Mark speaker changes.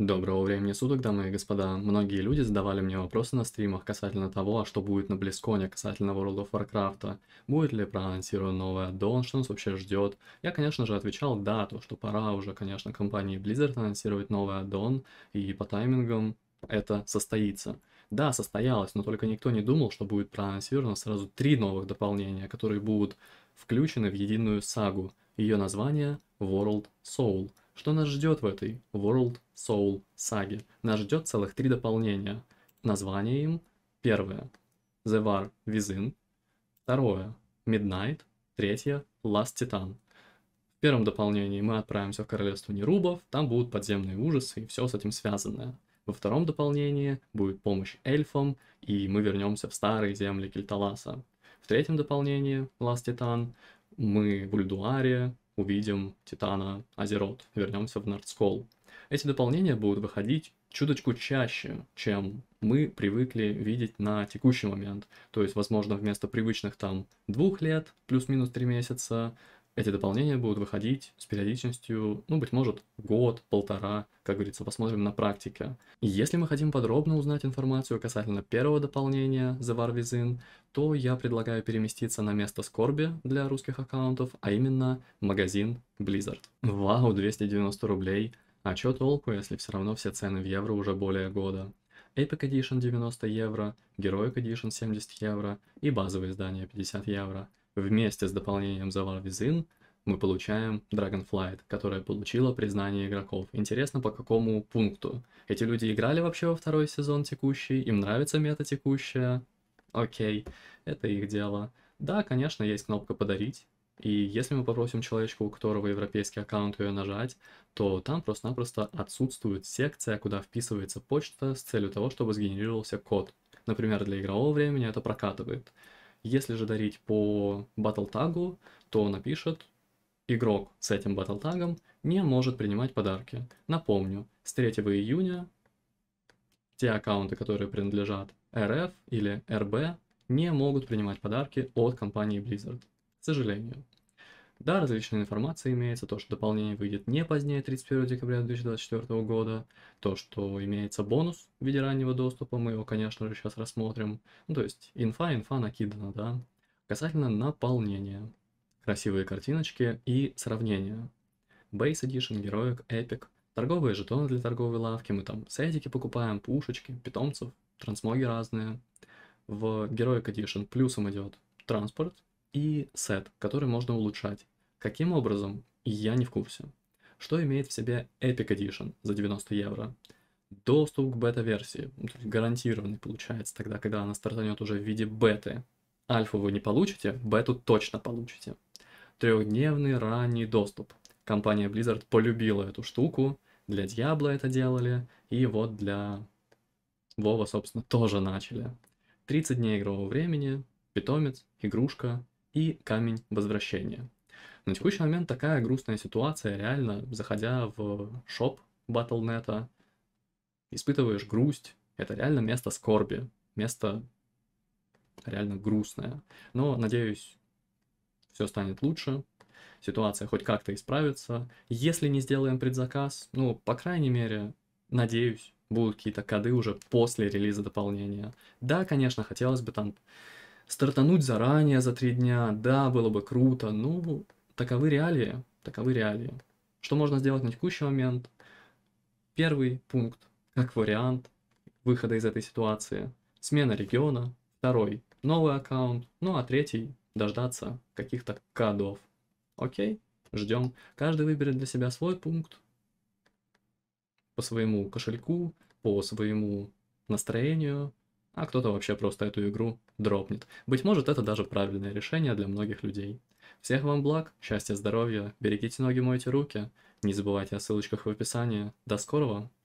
Speaker 1: Доброго времени суток, дамы и господа. Многие люди задавали мне вопросы на стримах касательно того, а что будет на Близконе касательно World of Warcraft. Будет ли проанонсирован новый аддон, что нас вообще ждет? Я, конечно же, отвечал да, то что пора уже, конечно, компании Blizzard анонсировать новый аддон, и по таймингам это состоится. Да, состоялось, но только никто не думал, что будет проанонсировано сразу три новых дополнения, которые будут включены в единую сагу. Ее название World Soul – что нас ждет в этой World Soul саге? Нас ждет целых три дополнения. Название им первое – The War Within, второе – Midnight, третье – Last Titan. В первом дополнении мы отправимся в королевство Нерубов, там будут подземные ужасы и все с этим связанное. Во втором дополнении будет помощь эльфам, и мы вернемся в старые земли Кельталаса. В третьем дополнении Last Titan мы в Ульдуаре, увидим Титана Азерот, вернемся в Нордскол. Эти дополнения будут выходить чуточку чаще, чем мы привыкли видеть на текущий момент. То есть, возможно, вместо привычных там двух лет, плюс-минус три месяца, эти дополнения будут выходить с периодичностью, ну, быть может, год, полтора, как говорится, посмотрим на практике. И если мы хотим подробно узнать информацию касательно первого дополнения The War Within, то я предлагаю переместиться на место скорби для русских аккаунтов, а именно магазин Blizzard. Вау, 290 рублей. А чё толку, если все равно все цены в евро уже более года? Epic Edition 90 евро, Heroic Edition 70 евро и базовое издание 50 евро. Вместе с дополнением The War Within мы получаем Dragonflight, которая получила признание игроков. Интересно, по какому пункту. Эти люди играли вообще во второй сезон текущий? Им нравится мета текущая? Окей, это их дело. Да, конечно, есть кнопка «Подарить», и если мы попросим человечка, у которого европейский аккаунт, ее нажать, то там просто-напросто отсутствует секция, куда вписывается почта с целью того, чтобы сгенерировался код. Например, для игрового времени это прокатывает. Если же дарить по батлтагу, то напишет игрок с этим батлтагом не может принимать подарки. Напомню, с 3 июня те аккаунты, которые принадлежат РФ или РБ, не могут принимать подарки от компании Blizzard, к сожалению. Да, различная информация имеется, то, что дополнение выйдет не позднее 31 декабря 2024 года, то, что имеется бонус в виде раннего доступа, мы его, конечно же, сейчас рассмотрим. Ну, то есть инфа, инфа накидана, да. Касательно наполнения. Красивые картиночки и сравнения. Base Edition, героек, Epic, торговые жетоны для торговой лавки, мы там сетики покупаем, пушечки, питомцев, трансмоги разные. В Героик Edition плюсом идет транспорт, и сет, который можно улучшать. Каким образом, я не в курсе. Что имеет в себе Epic Edition за 90 евро? Доступ к бета-версии, ну, гарантированный получается, тогда, когда она стартанет уже в виде беты. Альфу вы не получите, бету точно получите. Трехдневный ранний доступ. Компания Blizzard полюбила эту штуку, для Diablo это делали, и вот для Вова, собственно, тоже начали. 30 дней игрового времени, питомец, игрушка, и камень возвращения. На текущий момент такая грустная ситуация, реально, заходя в шоп Battle.net, испытываешь грусть, это реально место скорби, место реально грустное. Но, надеюсь, все станет лучше, ситуация хоть как-то исправится. Если не сделаем предзаказ, ну, по крайней мере, надеюсь, будут какие-то коды уже после релиза дополнения. Да, конечно, хотелось бы там Стартануть заранее, за три дня, да, было бы круто, ну, таковы реалии, таковы реалии. Что можно сделать на текущий момент? Первый пункт, как вариант выхода из этой ситуации, смена региона, второй, новый аккаунт, ну а третий, дождаться каких-то кодов. Окей, ждем. Каждый выберет для себя свой пункт по своему кошельку, по своему настроению, а кто-то вообще просто эту игру дропнет. Быть может, это даже правильное решение для многих людей. Всех вам благ, счастья, здоровья, берегите ноги, мойте руки. Не забывайте о ссылочках в описании. До скорого!